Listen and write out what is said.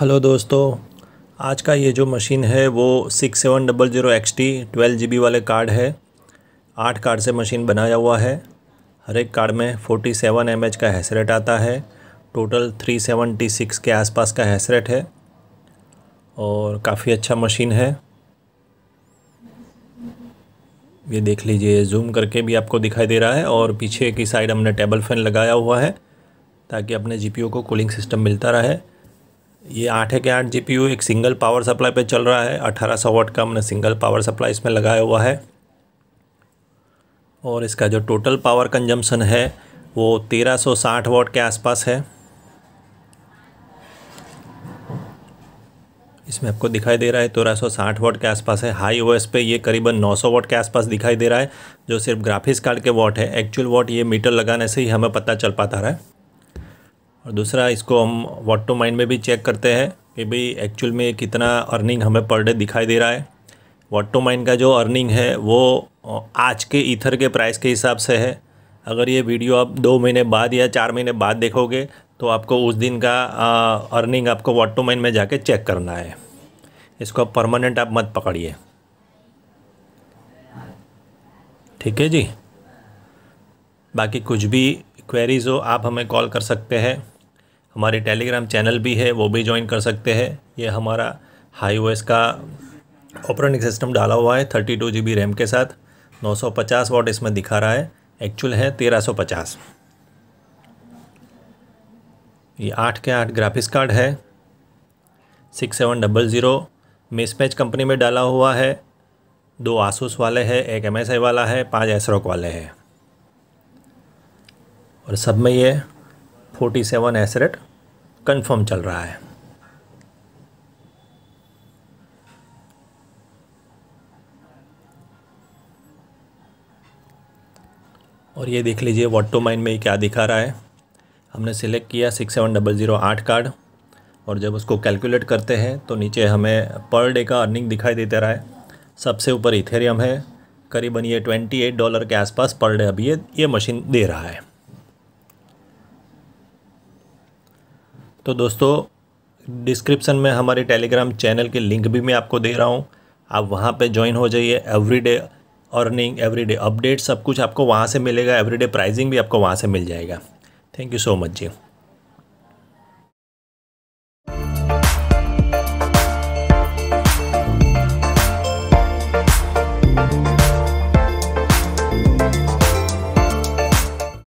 hello दोस्तों आज का ये जो मशीन है वो six seven double zero X T twelve G B वाले कार्ड है आठ कार्ड से मशीन बनाया हुआ है हर एक कार्ड में फोर्टी सेवन एम एच का हैसरेट आता है टोटल थ्री सेवनटी सिक्स के आसपास का हैसरेट है और काफ़ी अच्छा मशीन है ये देख लीजिए जूम करके भी आपको दिखाई दे रहा है और पीछे की साइड हमने टेबल फैन लगाया हुआ है ताकि अपने जी को कूलिंग सिस्टम मिलता रहे ये आठ के आठ जी एक सिंगल पावर सप्लाई पे चल रहा है अठारह सौ वाट का हमने सिंगल पावर सप्लाई इसमें लगाया हुआ है और इसका जो टोटल पावर कंजम्पशन है वो तेरह सौ साठ वाट के आसपास है इसमें आपको दिखाई दे रहा है तेरह सौ साठ वाट के आसपास है हाई ओ पे ये करीबन नौ सौ वाट के आसपास दिखाई दे रहा है जो सिर्फ ग्राफिक्स कार्ड के वाट है एक्चुअल वाट ये मीटर लगाने से ही हमें पता चल पाता रहा है और दूसरा इसको हम वॉट टू माइंड में भी चेक करते हैं कि भाई एक्चुअल में कितना अर्निंग हमें पर डे दिखाई दे रहा है वॉट टू माइंड का जो अर्निंग है वो आज के इथर के प्राइस के हिसाब से है अगर ये वीडियो आप दो महीने बाद या चार महीने बाद देखोगे तो आपको उस दिन का अर्निंग आपको वॉट टू माइंड में जाके चेक करना है इसको आप परमानेंट आप मत पकड़िए ठीक है जी बाकी कुछ भी क्वेरीज़ हो आप हमें कॉल कर सकते हैं हमारे टेलीग्राम चैनल भी है वो भी ज्वाइन कर सकते हैं ये हमारा हाई ओएस का ऑपरेटिंग सिस्टम डाला हुआ है thirty two G B RAM के साथ नौ सौ पचास वाट इसमें दिखा रहा है एक्चुअल है तेरह सौ पचास ये आठ के आठ ग्राफिक्स कार्ड है six seven double zero mismatch company में डाला हुआ है दो आसूस वाले हैं एक एम वाला है पांच एसरोक वाले हैं और सब में ये फोर्टी सेवन एसरेट कंफर्म चल रहा है और ये देख लीजिए वॉटो माइन में क्या दिखा रहा है हमने सिलेक्ट किया सिक्स सेवन डबल ज़ीरो आठ कार्ड और जब उसको कैलकुलेट करते हैं तो नीचे हमें पर डे का अर्निंग दिखाई देता रहा है सबसे ऊपर इथेरियम है करीबन ये ट्वेंटी एट डॉलर के आसपास पर डे अभी ये ये मशीन दे रहा है तो दोस्तों डिस्क्रिप्सन में हमारे टेलीग्राम चैनल के लिंक भी मैं आपको दे रहा हूँ आप वहाँ पे ज्वाइन हो जाइए एवरीडे अर्निंग एवरीडे अपडेट सब कुछ आपको वहाँ से मिलेगा एवरीडे प्राइजिंग भी आपको वहाँ से मिल जाएगा thank you so much ji